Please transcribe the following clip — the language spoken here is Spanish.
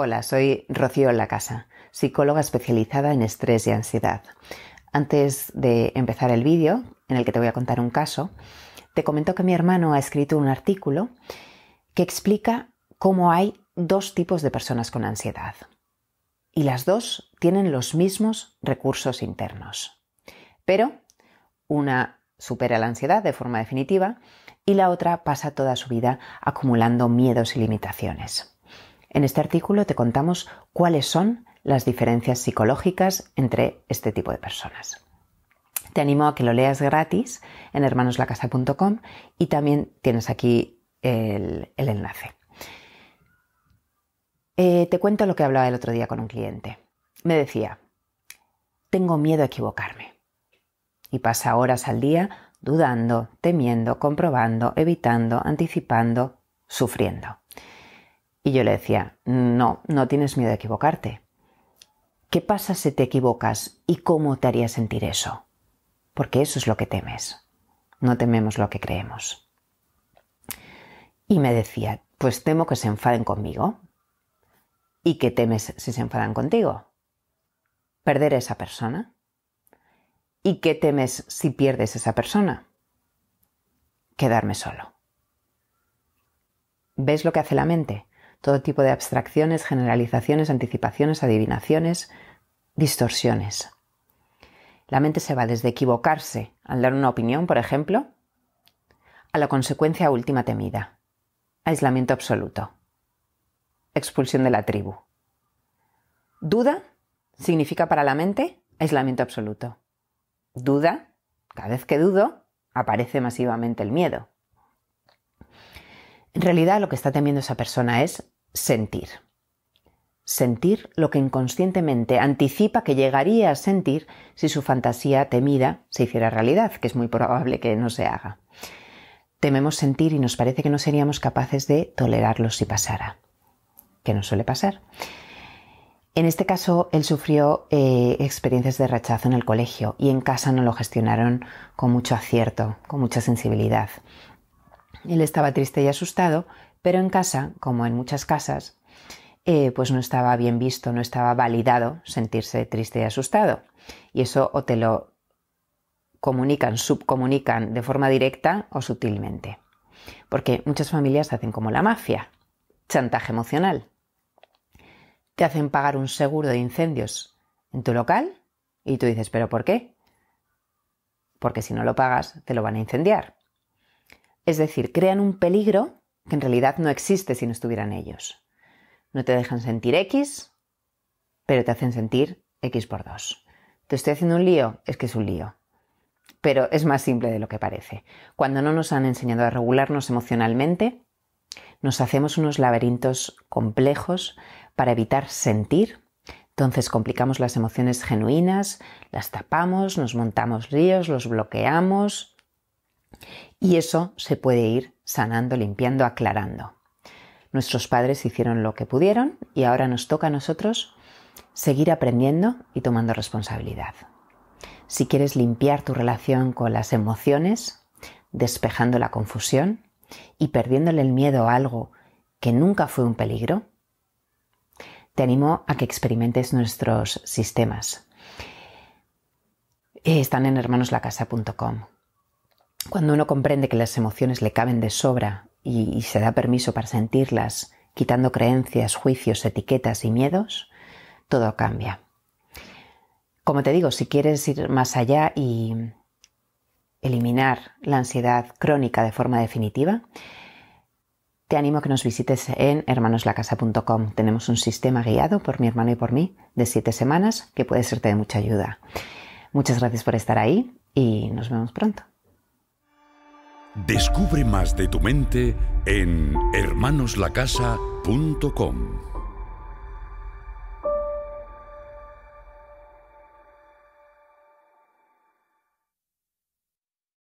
Hola, soy Rocío La psicóloga especializada en estrés y ansiedad. Antes de empezar el vídeo, en el que te voy a contar un caso, te comento que mi hermano ha escrito un artículo que explica cómo hay dos tipos de personas con ansiedad. Y las dos tienen los mismos recursos internos. Pero una supera la ansiedad de forma definitiva y la otra pasa toda su vida acumulando miedos y limitaciones. En este artículo te contamos cuáles son las diferencias psicológicas entre este tipo de personas. Te animo a que lo leas gratis en hermanoslacasa.com y también tienes aquí el, enlace. Eh, te cuento lo que hablaba el otro día con un cliente. Me decía, tengo miedo a equivocarme. Y pasa horas al día dudando, temiendo, comprobando, evitando, anticipando, sufriendo. Y yo le decía, no, no tienes miedo a equivocarte. ¿Qué pasa si te equivocas y cómo te haría sentir eso? Porque eso es lo que temes. No tememos lo que creemos. Y me decía, pues temo que se enfaden conmigo. ¿Y qué temes si se enfadan contigo? Perder a esa persona. ¿Y qué temes si pierdes a esa persona? Quedarme solo. ¿Ves lo que hace la mente? todo tipo de abstracciones, generalizaciones, anticipaciones, adivinaciones, distorsiones. La mente se va desde equivocarse al dar una opinión, por ejemplo, a la consecuencia última temida, aislamiento absoluto, expulsión de la tribu. Duda significa para la mente aislamiento absoluto. Duda, cada vez que dudo, aparece masivamente el miedo. En realidad lo que está temiendo esa persona es sentir. Sentir lo que inconscientemente anticipa que llegaría a sentir si su fantasía temida se hiciera realidad, que es muy probable que no se haga. Tememos sentir y nos parece que no seríamos capaces de tolerarlo si pasara, que no suele pasar. En este caso, él sufrió eh, experiencias de rechazo en el colegio y en casa no lo gestionaron con mucho acierto, con mucha sensibilidad. Él estaba triste y asustado, pero en casa, como en muchas casas, eh, pues no estaba bien visto, no estaba validado sentirse triste y asustado. Y eso o te lo comunican, subcomunican de forma directa o sutilmente. Porque muchas familias hacen como la mafia, chantaje emocional. Te hacen pagar un seguro de incendios en tu local y tú dices, ¿pero por qué? Porque si no lo pagas, te lo van a incendiar. Es decir, crean un peligro que en realidad no existe si no estuvieran ellos. No te dejan sentir X, pero te hacen sentir X por 2. ¿Te estoy haciendo un lío? Es que es un lío. Pero es más simple de lo que parece. Cuando no nos han enseñado a regularnos emocionalmente, nos hacemos unos laberintos complejos para evitar sentir. Entonces complicamos las emociones genuinas, las tapamos, nos montamos ríos, los bloqueamos, y eso se puede ir sanando, limpiando, aclarando. Nuestros padres hicieron lo que pudieron y ahora nos toca a nosotros seguir aprendiendo y tomando responsabilidad. Si quieres limpiar tu relación con las emociones, despejando la confusión y perdiéndole el miedo a algo que nunca fue un peligro, te animo a que experimentes nuestros sistemas. Eh, están en hermanoslacasa.com. Cuando uno comprende que las emociones le caben de sobra y, se da permiso para sentirlas, quitando creencias, juicios, etiquetas y miedos, todo cambia. Como te digo, si quieres ir más allá y eliminar la ansiedad crónica de forma definitiva, te animo a que nos visites en hermanoslacasa.com. Tenemos un sistema guiado por mi hermano y por mí de siete semanas que puede serte de mucha ayuda. Muchas gracias por estar ahí y nos vemos pronto. Descubre más de tu mente en hermanoslacasa.com.